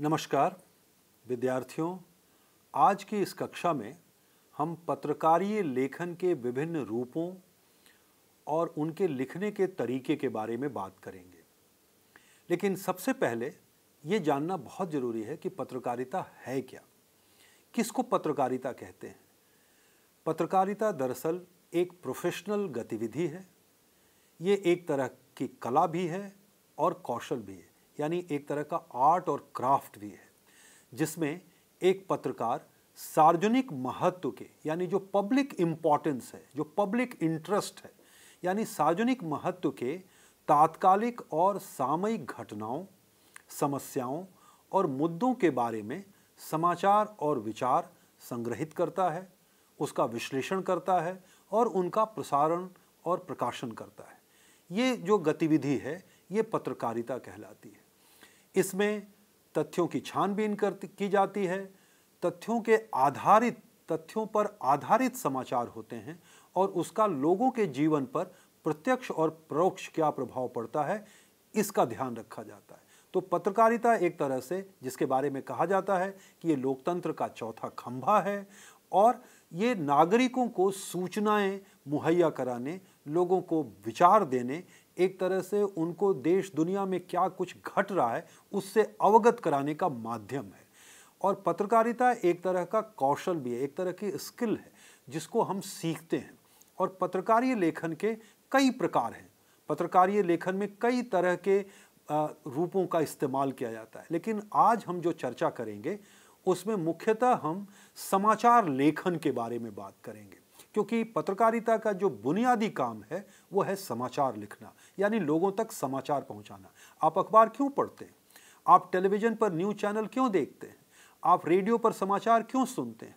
नमस्कार विद्यार्थियों आज की इस कक्षा में हम पत्रकारीय लेखन के विभिन्न रूपों और उनके लिखने के तरीके के बारे में बात करेंगे लेकिन सबसे पहले ये जानना बहुत ज़रूरी है कि पत्रकारिता है क्या किसको पत्रकारिता कहते हैं पत्रकारिता दरअसल एक प्रोफेशनल गतिविधि है ये एक तरह की कला भी है और कौशल भी है यानी एक तरह का आर्ट और क्राफ्ट भी है जिसमें एक पत्रकार सार्वजनिक महत्व के यानी जो पब्लिक इम्पॉर्टेंस है जो पब्लिक इंटरेस्ट है यानी सार्वजनिक महत्व के तात्कालिक और सामयिक घटनाओं समस्याओं और मुद्दों के बारे में समाचार और विचार संग्रहित करता है उसका विश्लेषण करता है और उनका प्रसारण और प्रकाशन करता है ये जो गतिविधि है ये पत्रकारिता कहलाती है इसमें तथ्यों की छानबीन कर की जाती है तथ्यों के आधारित तथ्यों पर आधारित समाचार होते हैं और उसका लोगों के जीवन पर प्रत्यक्ष और परोक्ष क्या प्रभाव पड़ता है इसका ध्यान रखा जाता है तो पत्रकारिता एक तरह से जिसके बारे में कहा जाता है कि ये लोकतंत्र का चौथा खंभा है और ये नागरिकों को सूचनाएं मुहैया कराने लोगों को विचार देने एक तरह से उनको देश दुनिया में क्या कुछ घट रहा है उससे अवगत कराने का माध्यम है और पत्रकारिता एक तरह का कौशल भी है एक तरह की स्किल है जिसको हम सीखते हैं और पत्रकारीय लेखन के कई प्रकार हैं पत्रकारीय लेखन में कई तरह के रूपों का इस्तेमाल किया जाता है लेकिन आज हम जो चर्चा करेंगे उसमें मुख्यतः हम समाचार लेखन के बारे में बात करेंगे क्योंकि पत्रकारिता का जो बुनियादी काम है वो है समाचार लिखना यानी लोगों तक समाचार पहुंचाना आप अखबार क्यों पढ़ते हैं आप टेलीविज़न पर न्यूज़ चैनल क्यों देखते हैं आप रेडियो पर समाचार क्यों सुनते हैं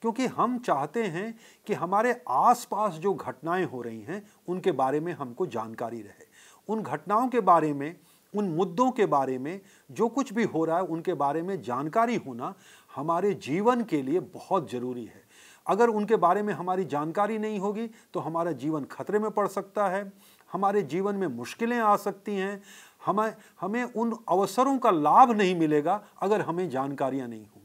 क्योंकि हम चाहते हैं कि हमारे आसपास जो घटनाएं हो रही हैं उनके बारे में हमको जानकारी रहे उन घटनाओं के बारे में उन मुद्दों के बारे में जो कुछ भी हो रहा है उनके बारे में जानकारी होना हमारे जीवन के लिए बहुत ज़रूरी है अगर उनके बारे में हमारी जानकारी नहीं होगी तो हमारा जीवन खतरे में पड़ सकता है हमारे जीवन में मुश्किलें आ सकती हैं हमें हमें उन अवसरों का लाभ नहीं मिलेगा अगर हमें जानकारियाँ नहीं होंगी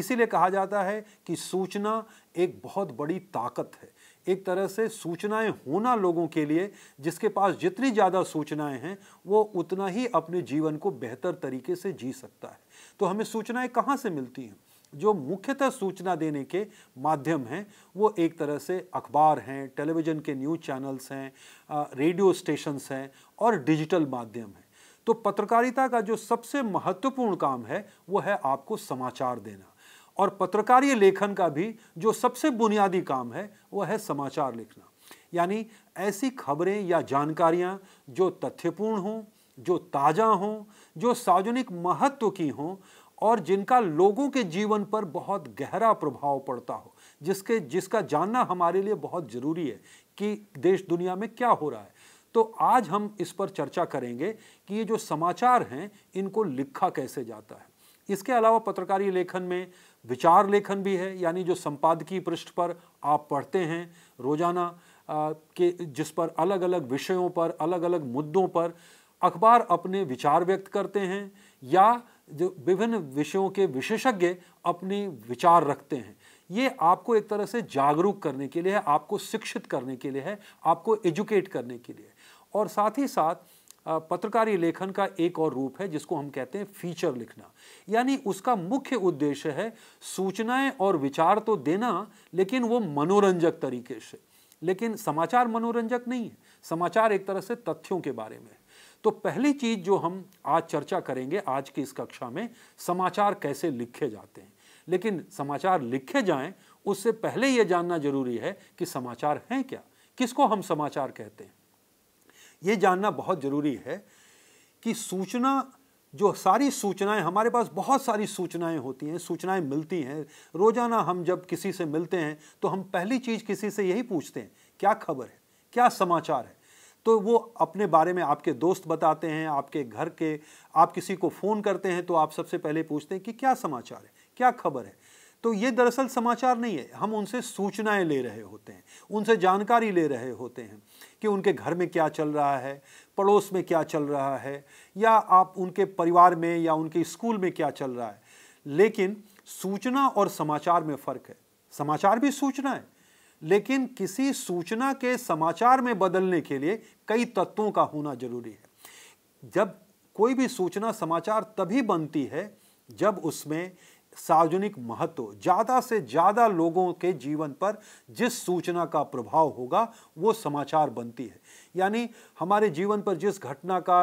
इसीलिए कहा जाता है कि सूचना एक बहुत बड़ी ताकत है एक तरह से सूचनाएं होना लोगों के लिए जिसके पास जितनी ज़्यादा सूचनाएं हैं वो उतना ही अपने जीवन को बेहतर तरीके से जी सकता है तो हमें सूचनाएं कहाँ से मिलती हैं जो मुख्यतः सूचना देने के माध्यम हैं वो एक तरह से अखबार हैं टेलीविज़न के न्यूज़ चैनल्स हैं रेडियो स्टेशंस हैं और डिजिटल माध्यम हैं तो पत्रकारिता का जो सबसे महत्वपूर्ण काम है वो है आपको समाचार देना और पत्रकारीय लेखन का भी जो सबसे बुनियादी काम है वो है समाचार लिखना यानी ऐसी खबरें या जानकारियाँ जो तथ्यपूर्ण हों जो ताज़ा हों जो सार्वजनिक महत्व की हों और जिनका लोगों के जीवन पर बहुत गहरा प्रभाव पड़ता हो जिसके जिसका जानना हमारे लिए बहुत ज़रूरी है कि देश दुनिया में क्या हो रहा है तो आज हम इस पर चर्चा करेंगे कि ये जो समाचार हैं इनको लिखा कैसे जाता है इसके अलावा पत्रकारी लेखन में विचार लेखन भी है यानी जो संपादकीय पृष्ठ पर आप पढ़ते हैं रोज़ाना के जिस पर अलग अलग विषयों पर अलग अलग मुद्दों पर अखबार अपने विचार व्यक्त करते हैं या जो विभिन्न विषयों के विशेषज्ञ अपने विचार रखते हैं ये आपको एक तरह से जागरूक करने के लिए है आपको शिक्षित करने के लिए है आपको एजुकेट करने के लिए और साथ ही साथ पत्रकारी लेखन का एक और रूप है जिसको हम कहते हैं फीचर लिखना यानी उसका मुख्य उद्देश्य है सूचनाएं और विचार तो देना लेकिन वो मनोरंजक तरीके से लेकिन समाचार मनोरंजक नहीं है समाचार एक तरह से तथ्यों के बारे में तो पहली चीज जो हम आज चर्चा करेंगे आज की इस कक्षा में समाचार कैसे लिखे जाते हैं लेकिन समाचार लिखे जाएं उससे पहले ये जानना जरूरी है कि समाचार हैं क्या किसको हम समाचार कहते हैं ये जानना बहुत ज़रूरी है कि सूचना जो सारी सूचनाएं हमारे पास बहुत सारी सूचनाएं होती हैं सूचनाएं मिलती हैं रोज़ाना हम जब किसी से मिलते हैं तो हम पहली चीज़ किसी से यही पूछते हैं क्या खबर है क्या समाचार है तो वो अपने बारे में आपके दोस्त बताते हैं आपके घर के आप किसी को फ़ोन करते हैं तो आप सबसे पहले पूछते हैं कि क्या समाचार है क्या खबर है तो ये दरअसल समाचार नहीं है हम उनसे सूचनाएं ले रहे होते हैं उनसे जानकारी ले रहे होते हैं कि उनके घर में क्या चल रहा है पड़ोस में क्या चल रहा है या आप उनके परिवार में या उनके स्कूल में क्या चल रहा है लेकिन सूचना और समाचार में फ़र्क है समाचार भी सूचना है लेकिन किसी सूचना के समाचार में बदलने के लिए कई तत्वों का होना जरूरी है जब कोई भी सूचना समाचार तभी बनती है जब उसमें सार्वजनिक महत्व ज़्यादा से ज़्यादा लोगों के जीवन पर जिस सूचना का प्रभाव होगा वो समाचार बनती है यानी हमारे जीवन पर जिस घटना का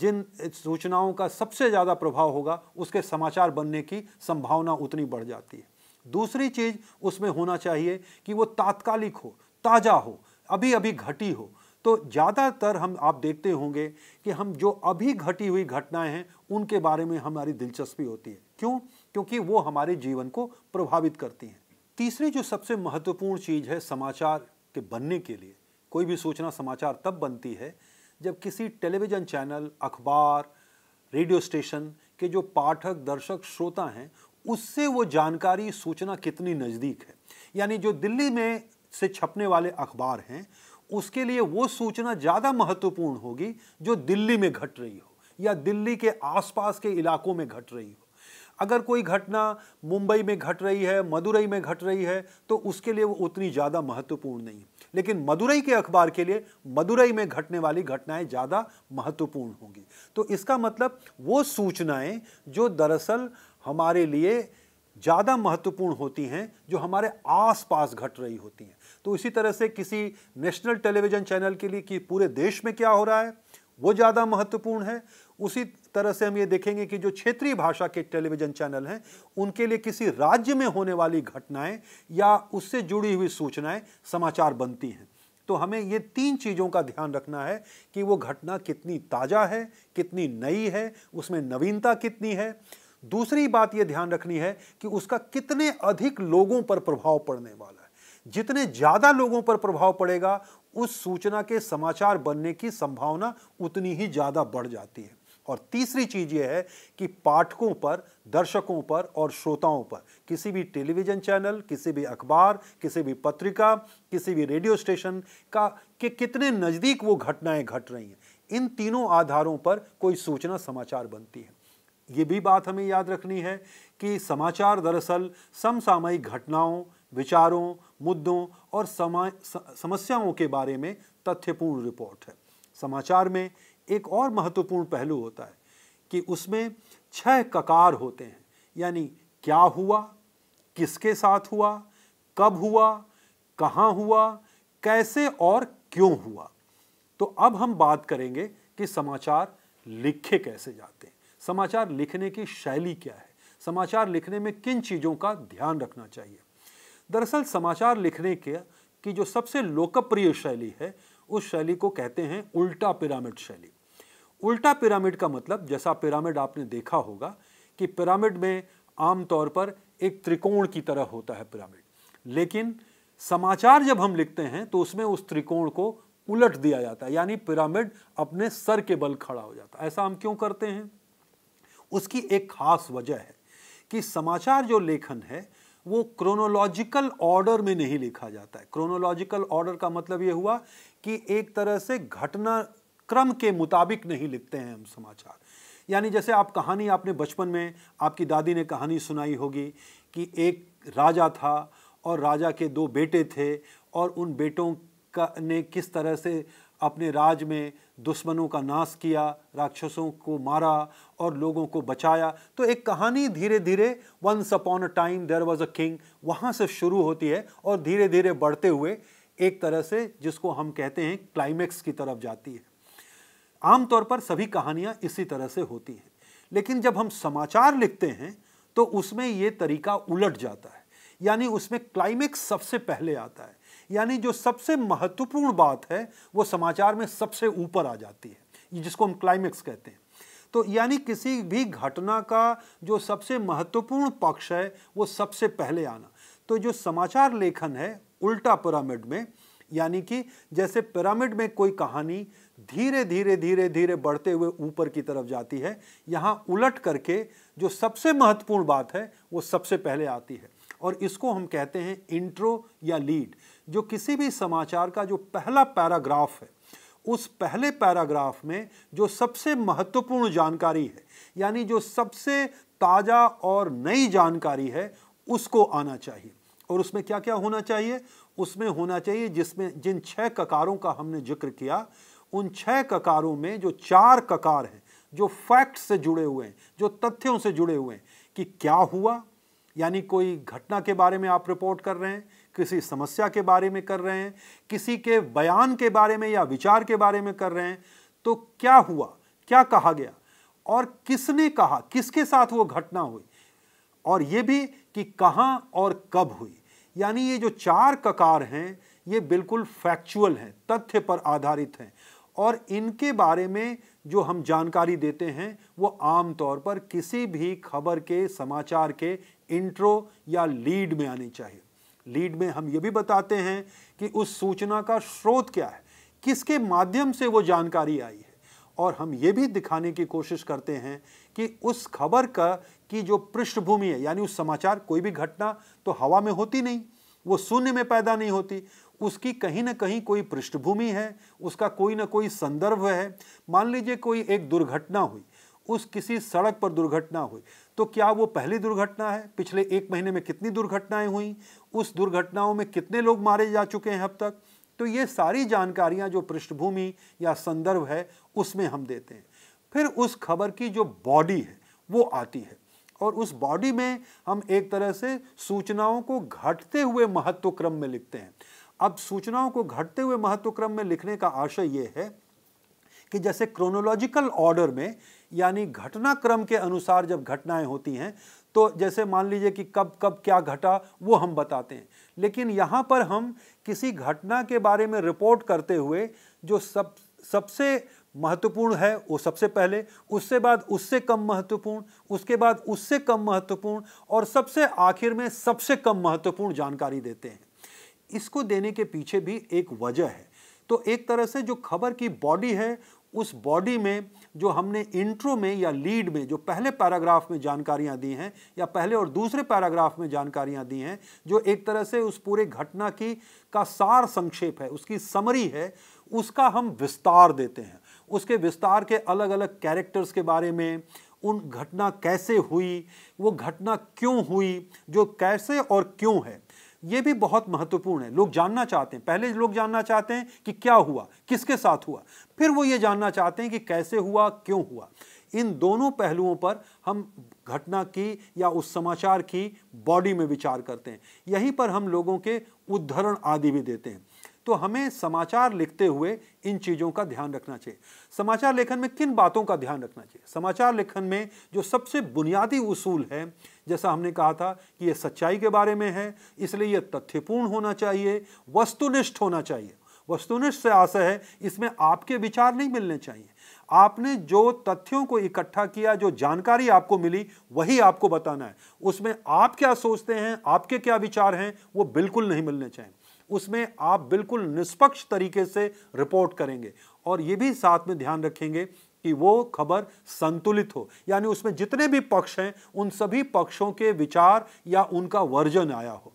जिन सूचनाओं का सबसे ज़्यादा प्रभाव होगा उसके समाचार बनने की संभावना उतनी बढ़ जाती है दूसरी चीज़ उसमें होना चाहिए कि वो तात्कालिक हो ताज़ा हो अभी अभी घटी हो तो ज़्यादातर हम आप देखते होंगे कि हम जो अभी घटी हुई घटनाएं हैं उनके बारे में हमारी दिलचस्पी होती है क्यों क्योंकि वो हमारे जीवन को प्रभावित करती हैं तीसरी जो सबसे महत्वपूर्ण चीज़ है समाचार के बनने के लिए कोई भी सूचना समाचार तब बनती है जब किसी टेलीविज़न चैनल अखबार रेडियो स्टेशन के जो पाठक दर्शक श्रोता हैं उससे वो जानकारी सूचना कितनी नज़दीक है यानी जो दिल्ली में से छपने वाले अखबार हैं उसके लिए वो सूचना ज़्यादा महत्वपूर्ण होगी जो दिल्ली में घट रही हो या दिल्ली के आसपास के इलाकों में घट रही हो अगर कोई घटना मुंबई में घट रही है मदुरई में घट रही है तो उसके लिए वो उतनी ज़्यादा महत्वपूर्ण नहीं है लेकिन मदुरई के अखबार के लिए मदुरई में घटने वाली घटनाएं ज़्यादा महत्वपूर्ण होंगी तो इसका मतलब वो सूचनाएं जो दरअसल हमारे लिए ज़्यादा महत्वपूर्ण होती हैं जो हमारे आसपास घट रही होती हैं तो इसी तरह से किसी नेशनल टेलीविज़न चैनल के लिए कि पूरे देश में क्या हो रहा है वो ज़्यादा महत्वपूर्ण है उसी तरह से हम ये देखेंगे कि जो क्षेत्रीय भाषा के टेलीविज़न चैनल हैं उनके लिए किसी राज्य में होने वाली घटनाएं या उससे जुड़ी हुई सूचनाएं समाचार बनती हैं तो हमें ये तीन चीज़ों का ध्यान रखना है कि वो घटना कितनी ताज़ा है कितनी नई है उसमें नवीनता कितनी है दूसरी बात यह ध्यान रखनी है कि उसका कितने अधिक लोगों पर प्रभाव पड़ने वाला है जितने ज़्यादा लोगों पर प्रभाव पड़ेगा उस सूचना के समाचार बनने की संभावना उतनी ही ज़्यादा बढ़ जाती है और तीसरी चीज यह है कि पाठकों पर दर्शकों पर और श्रोताओं पर किसी भी टेलीविजन चैनल किसी भी अखबार किसी भी पत्रिका किसी भी रेडियो स्टेशन का के कितने नज़दीक वो घटनाएं घट रही हैं इन तीनों आधारों पर कोई सूचना समाचार बनती है ये भी बात हमें याद रखनी है कि समाचार दरअसल समसामयिक घटनाओं विचारों मुद्दों और समा समस्याओं के बारे में तथ्यपूर्ण रिपोर्ट है समाचार में एक और महत्वपूर्ण पहलू होता है कि उसमें छह ककार होते हैं यानी क्या हुआ किसके साथ हुआ कब हुआ कहाँ हुआ कैसे और क्यों हुआ तो अब हम बात करेंगे कि समाचार लिखे कैसे जाते हैं समाचार लिखने की शैली क्या है समाचार लिखने में किन चीज़ों का ध्यान रखना चाहिए दरअसल समाचार लिखने के की जो सबसे लोकप्रिय शैली है उस शैली को कहते हैं उल्टा पिरामिड शैली उल्टा पिरामिड का मतलब जैसा पिरामिड आपने देखा होगा कि पिरामिड में आमतौर पर एक त्रिकोण की तरह होता है पिरामिड लेकिन समाचार जब हम लिखते हैं तो उसमें उस त्रिकोण को उलट दिया जाता है यानी पिरामिड अपने सर के बल खड़ा हो जाता है ऐसा हम क्यों करते हैं उसकी एक खास वजह है कि समाचार जो लेखन है वो क्रोनोलॉजिकल ऑर्डर में नहीं लिखा जाता है क्रोनोलॉजिकल ऑर्डर का मतलब ये हुआ कि एक तरह से घटना क्रम के मुताबिक नहीं लिखते हैं हम समाचार यानी जैसे आप कहानी आपने बचपन में आपकी दादी ने कहानी सुनाई होगी कि एक राजा था और राजा के दो बेटे थे और उन बेटों का ने किस तरह से अपने राज में दुश्मनों का नाश किया राक्षसों को मारा और लोगों को बचाया तो एक कहानी धीरे धीरे once upon a time there was a king वहाँ से शुरू होती है और धीरे धीरे बढ़ते हुए एक तरह से जिसको हम कहते हैं क्लाइमैक्स की तरफ जाती है आमतौर पर सभी कहानियाँ इसी तरह से होती हैं लेकिन जब हम समाचार लिखते हैं तो उसमें ये तरीका उलट जाता है यानी उसमें क्लाइमेक्स सबसे पहले आता है यानी जो सबसे महत्वपूर्ण बात है वो समाचार में सबसे ऊपर आ जाती है जिसको हम क्लाइमेक्स कहते हैं तो यानी किसी भी घटना का जो सबसे महत्वपूर्ण पक्ष है वो सबसे पहले आना तो जो समाचार लेखन है उल्टा पिरामिड में यानी कि जैसे पिरामिड में कोई कहानी धीरे धीरे धीरे धीरे बढ़ते हुए ऊपर की तरफ जाती है यहाँ उलट करके जो सबसे महत्वपूर्ण बात है वो सबसे पहले आती है और इसको हम कहते हैं इंट्रो या लीड जो किसी भी समाचार का जो पहला पैराग्राफ है उस पहले पैराग्राफ में जो सबसे महत्वपूर्ण जानकारी है यानी जो सबसे ताज़ा और नई जानकारी है उसको आना चाहिए और उसमें क्या क्या होना चाहिए उसमें होना चाहिए जिसमें जिन छह ककारों का हमने जिक्र किया उन छह ककारों में जो चार ककार हैं जो फैक्ट से जुड़े हुए हैं जो तथ्यों से जुड़े हुए हैं कि क्या हुआ यानी कोई घटना के बारे में आप रिपोर्ट कर रहे हैं किसी समस्या के बारे में कर रहे हैं किसी के बयान के बारे में या विचार के बारे में कर रहे हैं तो क्या हुआ क्या कहा गया और किसने कहा किसके साथ वो घटना हुई और ये भी कि कहाँ और कब हुई यानी ये जो चार ककार हैं ये बिल्कुल फैक्चुअल हैं तथ्य पर आधारित हैं और इनके बारे में जो हम जानकारी देते हैं वो आम तौर पर किसी भी खबर के समाचार के इंट्रो या लीड में आनी चाहिए लीड में हम ये भी बताते हैं कि उस सूचना का स्रोत क्या है किसके माध्यम से वो जानकारी आई है और हम ये भी दिखाने की कोशिश करते हैं कि उस खबर का की जो पृष्ठभूमि है यानी उस समाचार कोई भी घटना तो हवा में होती नहीं वो शून्य में पैदा नहीं होती उसकी कहीं ना कहीं कोई पृष्ठभूमि है उसका कोई ना कोई संदर्भ है मान लीजिए कोई एक दुर्घटना हुई उस किसी सड़क पर दुर्घटना हुई तो क्या वो पहली दुर्घटना है पिछले एक महीने में कितनी दुर्घटनाएं हुई उस दुर्घटनाओं में कितने लोग मारे जा चुके हैं अब तक तो ये सारी जानकारियां जो पृष्ठभूमि या संदर्भ है उसमें हम देते हैं फिर उस खबर की जो बॉडी है वो आती है और उस बॉडी में हम एक तरह से सूचनाओं को घटते हुए महत्व क्रम में लिखते हैं अब सूचनाओं को घटते हुए महत्व क्रम में लिखने का आशय ये है कि जैसे क्रोनोलॉजिकल ऑर्डर में यानी घटनाक्रम के अनुसार जब घटनाएं होती हैं तो जैसे मान लीजिए कि कब कब क्या घटा वो हम बताते हैं लेकिन यहाँ पर हम किसी घटना के बारे में रिपोर्ट करते हुए जो सब सबसे महत्वपूर्ण है वो सबसे पहले उससे बाद उससे कम महत्वपूर्ण उसके बाद उससे कम महत्वपूर्ण और सबसे आखिर में सबसे कम महत्वपूर्ण जानकारी देते हैं इसको देने के पीछे भी एक वजह है तो एक तरह से जो खबर की बॉडी है उस बॉडी में जो हमने इंट्रो में या लीड में जो पहले पैराग्राफ में जानकारियां दी हैं या पहले और दूसरे पैराग्राफ में जानकारियां दी हैं जो एक तरह से उस पूरे घटना की का सार संक्षेप है उसकी समरी है उसका हम विस्तार देते हैं उसके विस्तार के अलग अलग कैरेक्टर्स के बारे में उन घटना कैसे हुई वो घटना क्यों हुई जो कैसे और क्यों है ये भी बहुत महत्वपूर्ण है लोग जानना चाहते हैं पहले लोग जानना चाहते हैं कि क्या हुआ किसके साथ हुआ फिर वो ये जानना चाहते हैं कि कैसे हुआ क्यों हुआ इन दोनों पहलुओं पर हम घटना की या उस समाचार की बॉडी में विचार करते हैं यहीं पर हम लोगों के उद्धरण आदि भी देते हैं तो हमें समाचार लिखते हुए इन चीज़ों का ध्यान रखना चाहिए समाचार लेखन में किन बातों का ध्यान रखना चाहिए समाचार लेखन में जो सबसे बुनियादी उसूल है जैसा हमने कहा था कि ये सच्चाई के बारे में है इसलिए ये तथ्यपूर्ण होना चाहिए वस्तुनिष्ठ होना चाहिए वस्तुनिष्ठ से आशय है इसमें आपके विचार नहीं मिलने चाहिए आपने जो तथ्यों को इकट्ठा किया जो जानकारी आपको मिली वही आपको बताना है उसमें आप क्या सोचते हैं आपके क्या विचार हैं वो बिल्कुल नहीं मिलने चाहिए उसमें आप बिल्कुल निष्पक्ष तरीके से रिपोर्ट करेंगे और ये भी साथ में ध्यान रखेंगे कि वो खबर संतुलित हो यानी उसमें जितने भी पक्ष हैं उन सभी पक्षों के विचार या उनका वर्जन आया हो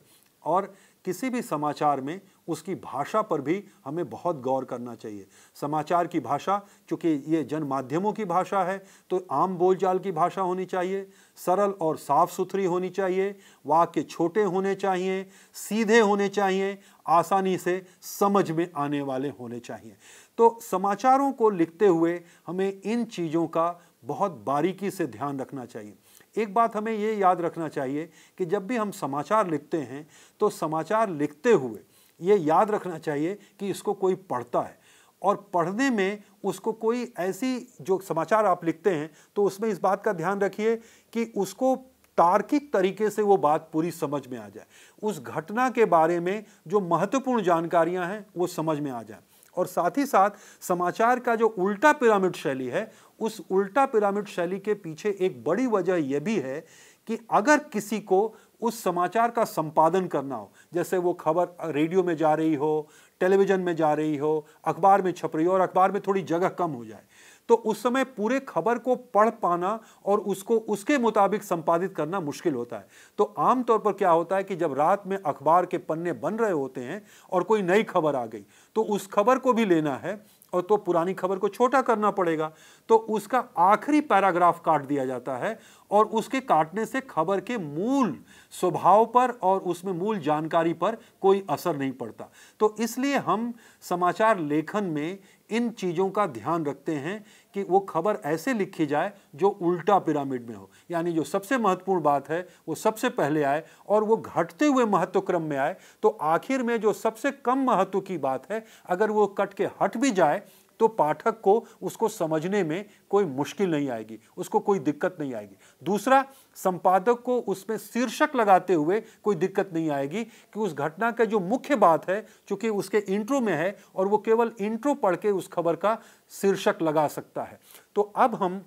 और किसी भी समाचार में उसकी भाषा पर भी हमें बहुत गौर करना चाहिए समाचार की भाषा चूँकि ये जन माध्यमों की भाषा है तो आम बोलचाल की भाषा होनी चाहिए सरल और साफ सुथरी होनी चाहिए वाक्य छोटे होने चाहिए सीधे होने चाहिए आसानी से समझ में आने वाले होने चाहिए तो समाचारों को लिखते हुए हमें इन चीज़ों का बहुत बारीकी से ध्यान रखना चाहिए एक बात हमें ये याद रखना चाहिए कि जब भी हम समाचार लिखते हैं तो समाचार लिखते हुए ये याद रखना चाहिए कि इसको कोई पढ़ता है और पढ़ने में उसको कोई ऐसी जो समाचार आप लिखते हैं तो उसमें इस बात का ध्यान रखिए कि उसको तार्किक तरीके से वो बात पूरी समझ में आ जाए उस घटना के बारे में जो महत्वपूर्ण जानकारियां हैं वो समझ में आ जाए और साथ ही साथ समाचार का जो उल्टा पिरामिड शैली है उस उल्टा पिरामिड शैली के पीछे एक बड़ी वजह यह भी है कि अगर किसी को उस समाचार का संपादन करना हो जैसे वो खबर रेडियो में जा रही हो टेलीविज़न में जा रही हो अखबार में छप रही हो और अखबार में थोड़ी जगह कम हो जाए तो उस समय पूरे खबर को पढ़ पाना और उसको उसके मुताबिक संपादित करना मुश्किल होता है तो आमतौर पर क्या होता है कि जब रात में अखबार के पन्ने बन रहे होते हैं और कोई नई खबर आ गई तो उस खबर को भी लेना है और तो पुरानी खबर को छोटा करना पड़ेगा तो उसका आखिरी पैराग्राफ काट दिया जाता है और उसके काटने से खबर के मूल स्वभाव पर और उसमें मूल जानकारी पर कोई असर नहीं पड़ता तो इसलिए हम समाचार लेखन में इन चीज़ों का ध्यान रखते हैं कि वो खबर ऐसे लिखी जाए जो उल्टा पिरामिड में हो यानी जो सबसे महत्वपूर्ण बात है वो सबसे पहले आए और वो घटते हुए महत्व क्रम में आए तो आखिर में जो सबसे कम महत्व की बात है अगर वो कट के हट भी जाए तो पाठक को उसको समझने में कोई मुश्किल नहीं आएगी उसको कोई दिक्कत नहीं आएगी दूसरा संपादक को उसमें शीर्षक लगाते हुए कोई दिक्कत नहीं आएगी कि उस घटना का जो मुख्य बात है चूंकि उसके इंट्रो में है और वो केवल इंट्रो पढ़ के उस खबर का शीर्षक लगा सकता है तो अब हम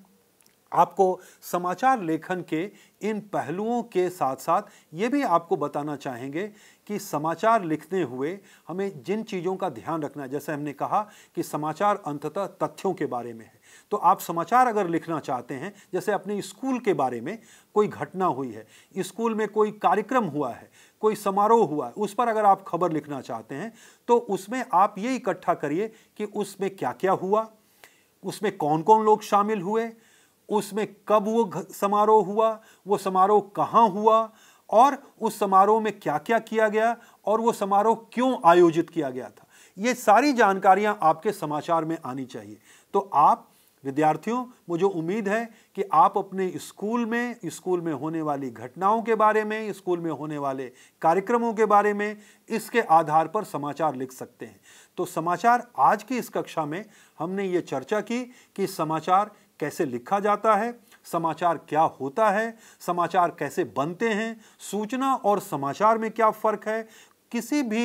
आपको समाचार लेखन के इन पहलुओं के साथ साथ ये भी आपको बताना चाहेंगे कि समाचार लिखते हुए हमें जिन चीज़ों का ध्यान रखना है जैसे हमने कहा कि समाचार अंततः तथ्यों के बारे में है तो आप समाचार अगर लिखना चाहते हैं जैसे अपने स्कूल के बारे में कोई घटना हुई है स्कूल में कोई कार्यक्रम हुआ है कोई समारोह हुआ है उस पर अगर आप खबर लिखना चाहते हैं तो उसमें आप ये इकट्ठा करिए कि उसमें क्या क्या हुआ उसमें कौन कौन लोग शामिल हुए उसमें कब वो समारोह हुआ वो समारोह कहाँ हुआ और उस समारोह में क्या क्या किया गया और वो समारोह क्यों आयोजित किया गया था ये सारी जानकारियाँ आपके समाचार में आनी चाहिए तो आप विद्यार्थियों मुझे उम्मीद है कि आप अपने स्कूल में स्कूल में होने वाली घटनाओं के बारे में स्कूल में होने वाले कार्यक्रमों के बारे में इसके आधार पर समाचार लिख सकते हैं तो समाचार आज की इस कक्षा में हमने ये चर्चा की कि समाचार कैसे लिखा जाता है समाचार क्या होता है समाचार कैसे बनते हैं सूचना और समाचार में क्या फ़र्क है किसी भी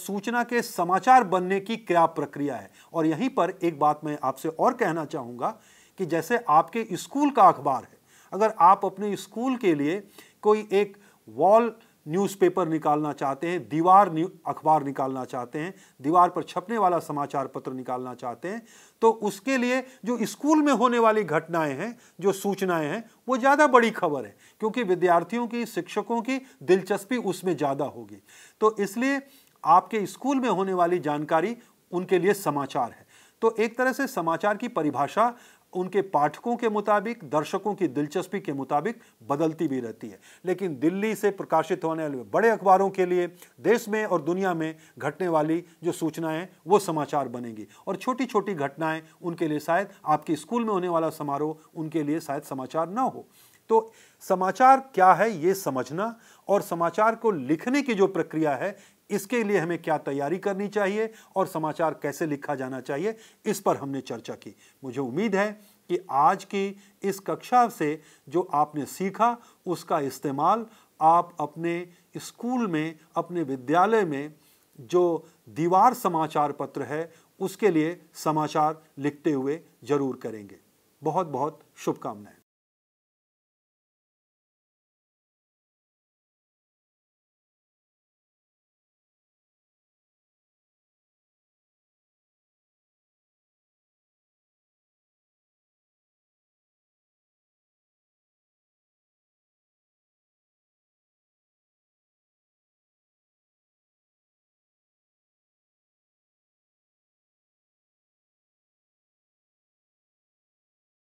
सूचना के समाचार बनने की क्या प्रक्रिया है और यहीं पर एक बात मैं आपसे और कहना चाहूँगा कि जैसे आपके स्कूल का अखबार है अगर आप अपने स्कूल के लिए कोई एक वॉल न्यूज़पेपर निकालना चाहते हैं दीवार अखबार निकालना चाहते हैं दीवार पर छपने वाला समाचार पत्र निकालना चाहते हैं तो उसके लिए जो स्कूल में होने वाली घटनाएं हैं जो सूचनाएं हैं वो ज़्यादा बड़ी खबर है क्योंकि विद्यार्थियों की शिक्षकों की दिलचस्पी उसमें ज़्यादा होगी तो इसलिए आपके स्कूल में होने वाली जानकारी उनके लिए समाचार है तो एक तरह से समाचार की परिभाषा उनके पाठकों के मुताबिक दर्शकों की दिलचस्पी के मुताबिक बदलती भी रहती है लेकिन दिल्ली से प्रकाशित होने वाले बड़े अखबारों के लिए देश में और दुनिया में घटने वाली जो सूचनाएं वो समाचार बनेंगी और छोटी छोटी घटनाएं उनके लिए शायद आपके स्कूल में होने वाला समारोह उनके लिए शायद समाचार ना हो तो समाचार क्या है ये समझना और समाचार को लिखने की जो प्रक्रिया है इसके लिए हमें क्या तैयारी करनी चाहिए और समाचार कैसे लिखा जाना चाहिए इस पर हमने चर्चा की मुझे उम्मीद है कि आज की इस कक्षा से जो आपने सीखा उसका इस्तेमाल आप अपने स्कूल में अपने विद्यालय में जो दीवार समाचार पत्र है उसके लिए समाचार लिखते हुए ज़रूर करेंगे बहुत बहुत शुभकामनाएं